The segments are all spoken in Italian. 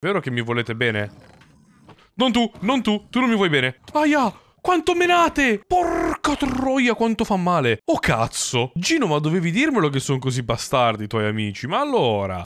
Vero che mi volete bene? Non tu, non tu, tu non mi vuoi bene. Aia, quanto menate! Porca troia, quanto fa male. Oh cazzo. Gino, ma dovevi dirmelo che sono così bastardi i tuoi amici, ma allora...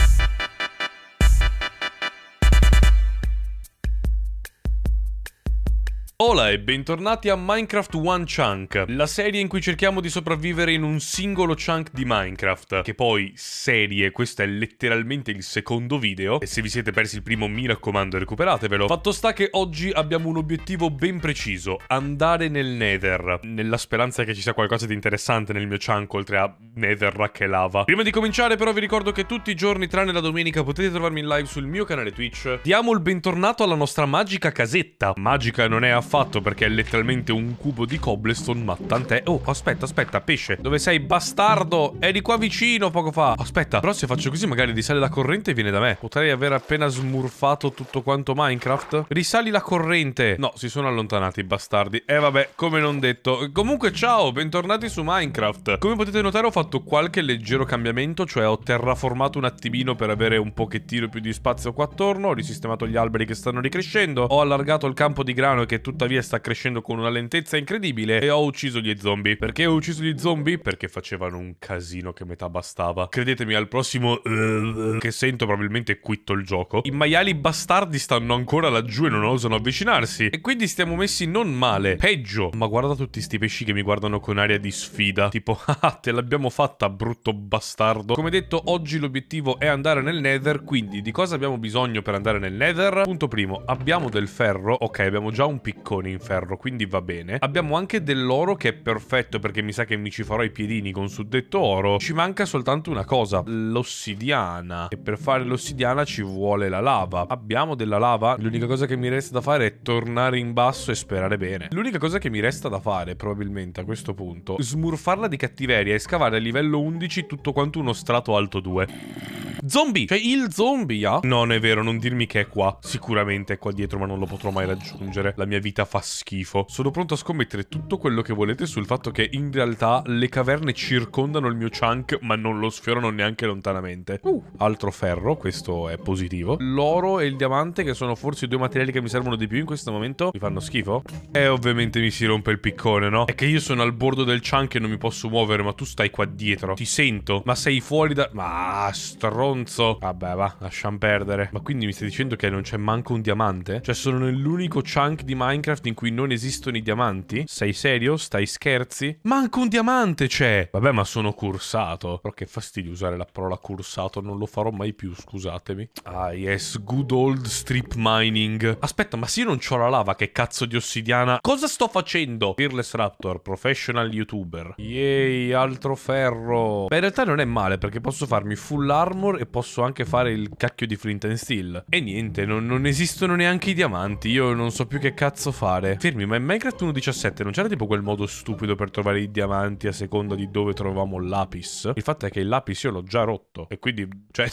Hola e bentornati a Minecraft One Chunk, la serie in cui cerchiamo di sopravvivere in un singolo chunk di Minecraft, che poi serie, questo è letteralmente il secondo video, e se vi siete persi il primo mi raccomando recuperatevelo. Fatto sta che oggi abbiamo un obiettivo ben preciso, andare nel Nether, nella speranza che ci sia qualcosa di interessante nel mio chunk oltre a Nether, rack e lava. Prima di cominciare però vi ricordo che tutti i giorni tranne la domenica potete trovarmi in live sul mio canale Twitch. Diamo il bentornato alla nostra magica casetta, magica non è affatto fatto perché è letteralmente un cubo di cobblestone, ma tant'è... Oh, aspetta, aspetta, pesce, dove sei, bastardo? È di qua vicino poco fa. Aspetta, però se faccio così magari risale la corrente e viene da me. Potrei aver appena smurfato tutto quanto Minecraft. Risali la corrente. No, si sono allontanati i bastardi. E eh, vabbè, come non detto. Comunque, ciao, bentornati su Minecraft. Come potete notare ho fatto qualche leggero cambiamento, cioè ho terraformato un attimino per avere un pochettino più di spazio qua attorno, ho risistemato gli alberi che stanno ricrescendo, ho allargato il campo di grano che è tutto tuttavia sta crescendo con una lentezza incredibile e ho ucciso gli zombie. Perché ho ucciso gli zombie? Perché facevano un casino che metà bastava. Credetemi, al prossimo eh, che sento probabilmente quitto il gioco. I maiali bastardi stanno ancora laggiù e non osano avvicinarsi. E quindi stiamo messi non male, peggio. Ma guarda tutti sti pesci che mi guardano con aria di sfida. Tipo, ah, te l'abbiamo fatta, brutto bastardo. Come detto, oggi l'obiettivo è andare nel nether, quindi di cosa abbiamo bisogno per andare nel nether? Punto primo, abbiamo del ferro. Ok, abbiamo già un piccolo piccone in ferro, quindi va bene. Abbiamo anche dell'oro che è perfetto perché mi sa che mi ci farò i piedini con suddetto oro. Ci manca soltanto una cosa, l'ossidiana. E per fare l'ossidiana ci vuole la lava. Abbiamo della lava, l'unica cosa che mi resta da fare è tornare in basso e sperare bene. L'unica cosa che mi resta da fare probabilmente a questo punto, smurfarla di cattiveria e scavare a livello 11 tutto quanto uno strato alto 2. Zombie! Cioè, il zombie, ah? No, non è vero, non dirmi che è qua. Sicuramente è qua dietro, ma non lo potrò mai raggiungere. La mia vita fa schifo. Sono pronto a scommettere tutto quello che volete sul fatto che in realtà le caverne circondano il mio chunk, ma non lo sfiorano neanche lontanamente. Uh, altro ferro, questo è positivo. L'oro e il diamante, che sono forse i due materiali che mi servono di più in questo momento, mi fanno schifo. E eh, ovviamente mi si rompe il piccone, no? È che io sono al bordo del chunk e non mi posso muovere, ma tu stai qua dietro. Ti sento, ma sei fuori da... Ma stronzo stronzo. Vabbè, va, lasciamo perdere. Ma quindi mi stai dicendo che non c'è manco un diamante? Cioè, sono nell'unico chunk di Minecraft in cui non esistono i diamanti? Sei serio? Stai scherzi? Manco un diamante c'è! Vabbè, ma sono cursato. Però che fastidio usare la parola cursato, non lo farò mai più, scusatemi. Ah, yes, good old strip mining. Aspetta, ma se io non ho la lava, che cazzo di ossidiana? Cosa sto facendo? Fearless Raptor, professional youtuber. Yay, altro ferro. Beh, in realtà non è male, perché posso farmi full armor e posso anche fare il cacchio di flint and steel. E niente, non, non esistono neanche i diamanti, io non so più che cazzo fare. Fermi, ma in Minecraft 1.17 non c'era tipo quel modo stupido per trovare i diamanti a seconda di dove trovavamo il lapis? Il fatto è che il lapis io l'ho già rotto e quindi, cioè...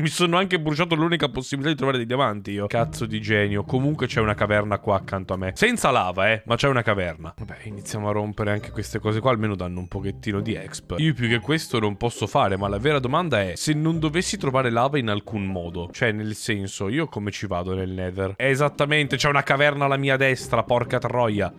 Mi sono anche bruciato l'unica possibilità di trovare dei diamanti io. Cazzo di genio. Comunque c'è una caverna qua accanto a me. Senza lava, eh, ma c'è una caverna. Vabbè, iniziamo a rompere anche queste cose qua, almeno danno un pochettino di exp. Io più che questo non posso fare, ma la vera domanda è se non dovessi trovare lava in alcun modo. Cioè, nel senso, io come ci vado nel nether? esattamente, c'è una caverna alla mia destra, porca troia.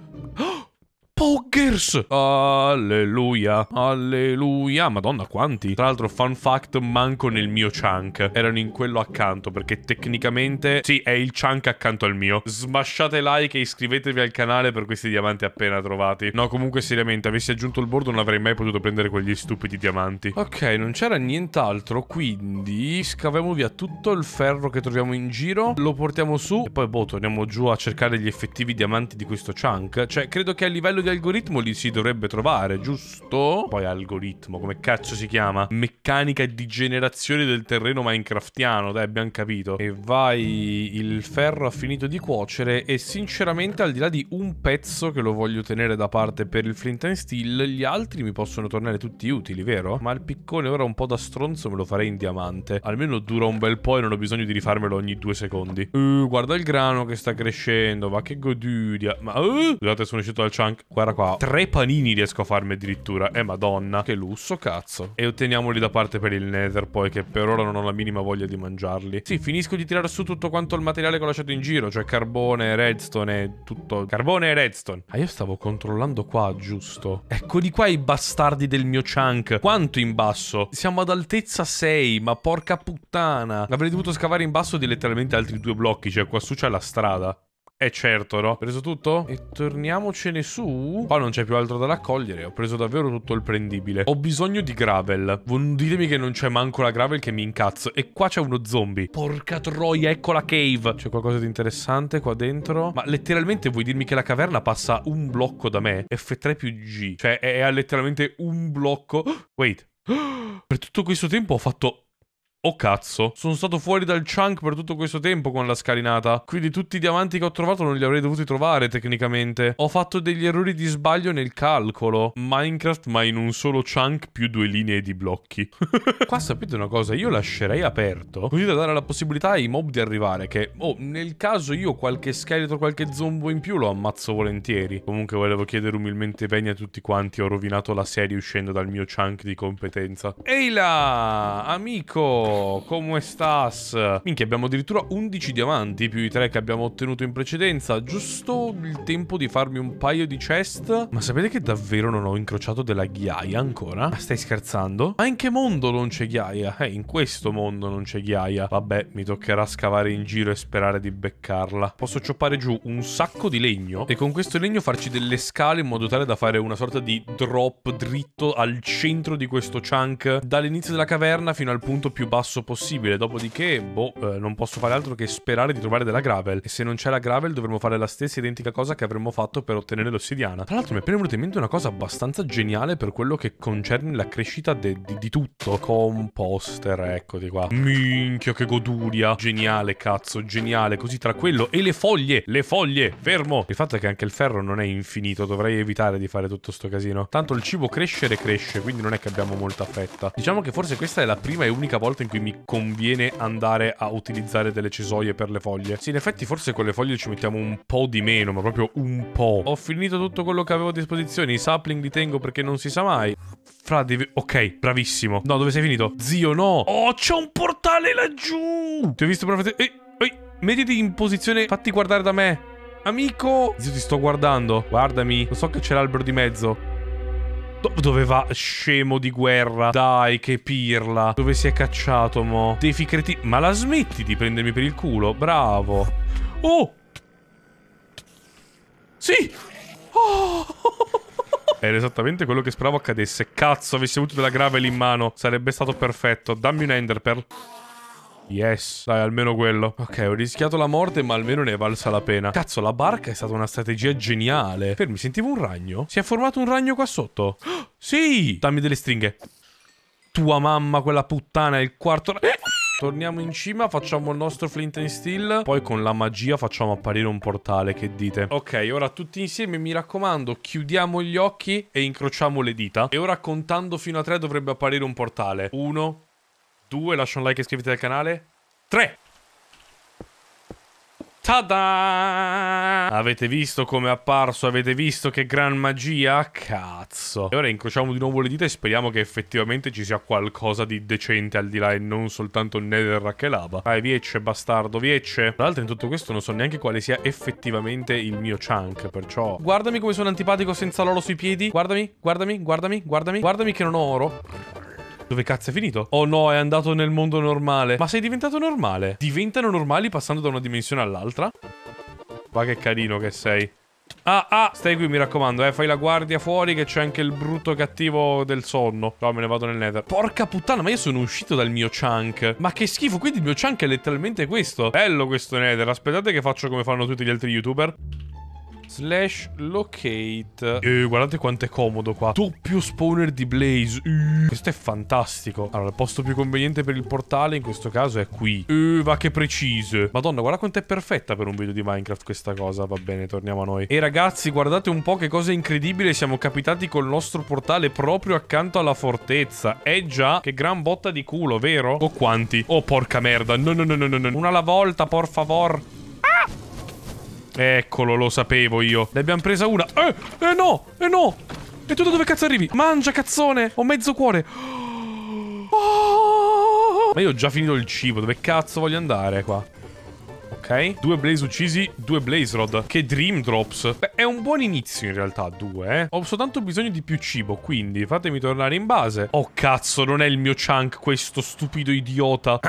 Poggers. Alleluia, alleluia. Madonna, quanti. Tra l'altro, fun fact, manco nel mio chunk. Erano in quello accanto, perché tecnicamente... Sì, è il chunk accanto al mio. Smasciate like e iscrivetevi al canale per questi diamanti appena trovati. No, comunque, seriamente, avessi aggiunto il bordo non avrei mai potuto prendere quegli stupidi diamanti. Ok, non c'era nient'altro, quindi scaviamo via tutto il ferro che troviamo in giro, lo portiamo su e poi, boh, torniamo giù a cercare gli effettivi diamanti di questo chunk. Cioè, credo che a livello di algoritmo li si dovrebbe trovare, giusto? Poi algoritmo, come cazzo si chiama? Meccanica di generazione del terreno minecraftiano, dai, abbiamo capito. E vai, il ferro ha finito di cuocere e sinceramente al di là di un pezzo che lo voglio tenere da parte per il flint and steel, gli altri mi possono tornare tutti utili, vero? Ma il piccone ora un po' da stronzo me lo farei in diamante. Almeno dura un bel po' e non ho bisogno di rifarmelo ogni due secondi. Uh, guarda il grano che sta crescendo, ma che goduria. Ma uh, scusate, sono uscito dal chunk. Guarda guarda qua. Tre panini riesco a farmi addirittura. Eh, madonna. Che lusso, cazzo. E otteniamoli da parte per il nether, poi, che per ora non ho la minima voglia di mangiarli. Sì, finisco di tirare su tutto quanto il materiale che ho lasciato in giro, cioè carbone, redstone e tutto. Carbone e redstone. Ah, io stavo controllando qua, giusto? Eccoli qua i bastardi del mio chunk. Quanto in basso? Siamo ad altezza 6, ma porca puttana. Avrei dovuto scavare in basso di letteralmente altri due blocchi, cioè qua su c'è la strada. Eh certo, no? Preso tutto? E torniamocene su. Qua non c'è più altro da raccogliere. Ho preso davvero tutto il prendibile. Ho bisogno di gravel. Non ditemi che non c'è manco la gravel che mi incazzo. E qua c'è uno zombie. Porca troia, ecco la cave. C'è qualcosa di interessante qua dentro? Ma letteralmente vuoi dirmi che la caverna passa un blocco da me? F3 più G. Cioè è, è letteralmente un blocco. wait. Per tutto questo tempo ho fatto Oh cazzo, sono stato fuori dal chunk per tutto questo tempo con la scalinata. Quindi tutti i diamanti che ho trovato non li avrei dovuti trovare tecnicamente. Ho fatto degli errori di sbaglio nel calcolo. Minecraft ma in un solo chunk più due linee di blocchi. Qua sapete una cosa, io lascerei aperto così da dare la possibilità ai mob di arrivare che, oh, nel caso io qualche scheletro, qualche zombo in più lo ammazzo volentieri. Comunque volevo chiedere umilmente pegna a tutti quanti, ho rovinato la serie uscendo dal mio chunk di competenza. Ehi là, amico! come stas? Minchia, abbiamo addirittura 11 diamanti più i 3 che abbiamo ottenuto in precedenza. Giusto il tempo di farmi un paio di chest. Ma sapete che davvero non ho incrociato della ghiaia ancora? Ma stai scherzando? Ma in che mondo non c'è ghiaia? Eh, in questo mondo non c'è ghiaia. Vabbè, mi toccherà scavare in giro e sperare di beccarla. Posso cioppare giù un sacco di legno e con questo legno farci delle scale in modo tale da fare una sorta di drop dritto al centro di questo chunk dall'inizio della caverna fino al punto più basso basso possibile. Dopodiché, boh, eh, non posso fare altro che sperare di trovare della gravel. E se non c'è la gravel dovremmo fare la stessa identica cosa che avremmo fatto per ottenere l'ossidiana. Tra l'altro mi è appena venuta in mente una cosa abbastanza geniale per quello che concerne la crescita di, tutto. Composter, eccoti qua. Minchia che goduria. Geniale, cazzo, geniale. Così tra quello e le foglie, le foglie, fermo. Il fatto è che anche il ferro non è infinito, dovrei evitare di fare tutto sto casino. Tanto il cibo crescere cresce, quindi non è che abbiamo molta fretta. Diciamo che forse questa è la prima e unica volta in cui cui mi conviene andare a utilizzare delle cesoie per le foglie. Sì, in effetti forse con le foglie ci mettiamo un po' di meno, ma proprio un po'. Ho finito tutto quello che avevo a disposizione, i sapling li tengo perché non si sa mai. Fra, devi... Ok, bravissimo. No, dove sei finito? Zio, no! Oh, c'è un portale laggiù! Ti ho visto perfettamente... Ehi, ehi, mettiti in posizione... Fatti guardare da me. Amico! Zio, ti sto guardando. Guardami. Lo so che c'è l'albero di mezzo. Do dove va scemo di guerra? Dai, che pirla. Dove si è cacciato, mo? Defi creti... Ma la smetti di prendermi per il culo? Bravo. Oh! Sì! Oh! Era esattamente quello che speravo accadesse. Cazzo, avessi avuto della gravel in mano. Sarebbe stato perfetto. Dammi un enderpearl. Yes. Dai, almeno quello. Ok, ho rischiato la morte, ma almeno ne è valsa la pena. Cazzo, la barca è stata una strategia geniale. Fermi, sentivo un ragno? Si è formato un ragno qua sotto? Oh, sì! Dammi delle stringhe. Tua mamma, quella puttana, è il quarto... Eh! Torniamo in cima, facciamo il nostro flint and steel Poi con la magia facciamo apparire un portale, che dite? Ok, ora tutti insieme, mi raccomando, chiudiamo gli occhi e incrociamo le dita E ora contando fino a tre dovrebbe apparire un portale Uno, 2, lascia un like e iscriviti al canale. 3. Tada! Avete visto come è apparso? Avete visto che gran magia? Cazzo. E ora incrociamo di nuovo le dita e speriamo che effettivamente ci sia qualcosa di decente al di là e non soltanto il Nether Rakelaba. Vai, viecce, bastardo, viecce. Tra l'altro in tutto questo non so neanche quale sia effettivamente il mio chunk, perciò... Guardami come sono antipatico senza l'oro sui piedi. Guardami, guardami, guardami, guardami. Guardami che non ho oro. Dove cazzo è finito? Oh no, è andato nel mondo normale. Ma sei diventato normale? Diventano normali passando da una dimensione all'altra? Ma che carino che sei. Ah, ah, stai qui mi raccomando, eh, fai la guardia fuori che c'è anche il brutto cattivo del sonno. No, me ne vado nel nether. Porca puttana, ma io sono uscito dal mio chunk. Ma che schifo, quindi il mio chunk è letteralmente questo. Bello questo nether, aspettate che faccio come fanno tutti gli altri youtuber. Slash locate. Eh, guardate quanto è comodo qua. Doppio spawner di blaze. Uh, questo è fantastico. Allora, il posto più conveniente per il portale in questo caso è qui. Uh, va che precise. Madonna, guarda quanto è perfetta per un video di Minecraft questa cosa. Va bene, torniamo a noi. E ragazzi, guardate un po' che cosa incredibile. Siamo capitati col nostro portale proprio accanto alla fortezza. Eh già, che gran botta di culo, vero? O quanti? Oh, porca merda. no, no, no, no. no. Una alla volta, por favor. Eccolo, lo sapevo io. Ne abbiamo presa una. Eh, eh no, eh no. E tu da dove cazzo arrivi? Mangia, cazzone. Ho mezzo cuore. Oh. Ma io ho già finito il cibo. Dove cazzo voglio andare qua? ok? Due Blaze uccisi, due Blaze Rod. Che Dream Drops. Beh, è un buon inizio in realtà, due, eh? Ho soltanto bisogno di più cibo, quindi fatemi tornare in base. Oh, cazzo, non è il mio chunk questo stupido idiota.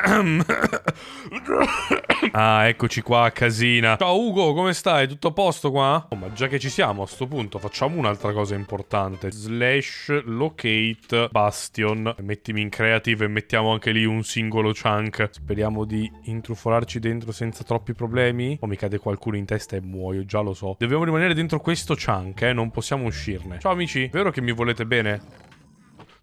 ah, eccoci qua, casina. Ciao Ugo, come stai? Tutto a posto qua? Oh, ma già che ci siamo a sto punto, facciamo un'altra cosa importante. Slash locate bastion. Mettimi in creative e mettiamo anche lì un singolo chunk. Speriamo di intrufolarci dentro senza troppo troppi problemi o mi cade qualcuno in testa e muoio, già lo so. Dobbiamo rimanere dentro questo chunk, eh, non possiamo uscirne. Ciao amici, vero che mi volete bene?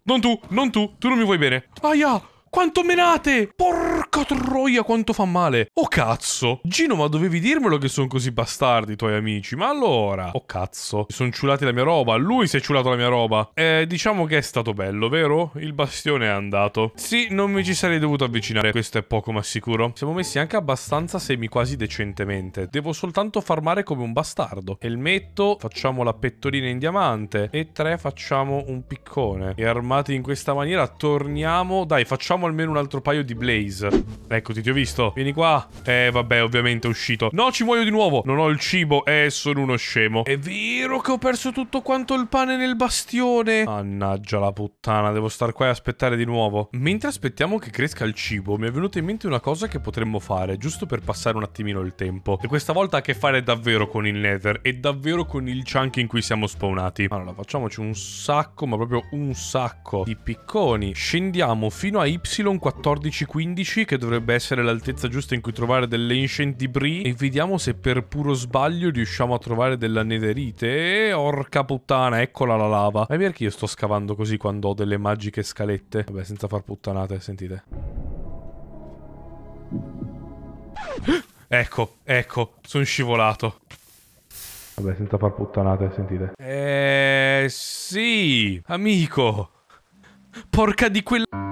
Non tu, non tu, tu non mi vuoi bene. Aia, quanto menate! Porca troia, quanto fa male! Oh cazzo! Gino, ma dovevi dirmelo che sono così bastardi i tuoi amici? Ma allora? Oh cazzo, Mi sono ciulati la mia roba. Lui si è ciulato la mia roba. Eh, diciamo che è stato bello, vero? Il bastione è andato. Sì, non mi ci sarei dovuto avvicinare. Questo è poco ma sicuro. Siamo messi anche abbastanza semi quasi decentemente. Devo soltanto farmare come un bastardo. Elmetto, facciamo la pettorina in diamante. E tre, facciamo un piccone. E armati in questa maniera, torniamo... Dai, facciamo facciamo almeno un altro paio di blaze. Eccoti, ti ho visto. Vieni qua. Eh, vabbè, ovviamente è uscito. No, ci muoio di nuovo. Non ho il cibo. Eh, sono uno scemo. È vero che ho perso tutto quanto il pane nel bastione. Mannaggia la puttana, devo star qua e aspettare di nuovo. Mentre aspettiamo che cresca il cibo, mi è venuta in mente una cosa che potremmo fare, giusto per passare un attimino il tempo. E questa volta ha a che fare davvero con il nether e davvero con il chunk in cui siamo spawnati. Allora, facciamoci un sacco, ma proprio un sacco di picconi. Scendiamo fino a Y Y1415 che dovrebbe essere l'altezza giusta in cui trovare delle ancient debris e vediamo se per puro sbaglio riusciamo a trovare della nederite e orca puttana eccola la lava ma perché io sto scavando così quando ho delle magiche scalette vabbè senza far puttanate sentite ecco ecco sono scivolato Vabbè, senza far puttanate, sentite. Eh, sì, amico. Porca di quella...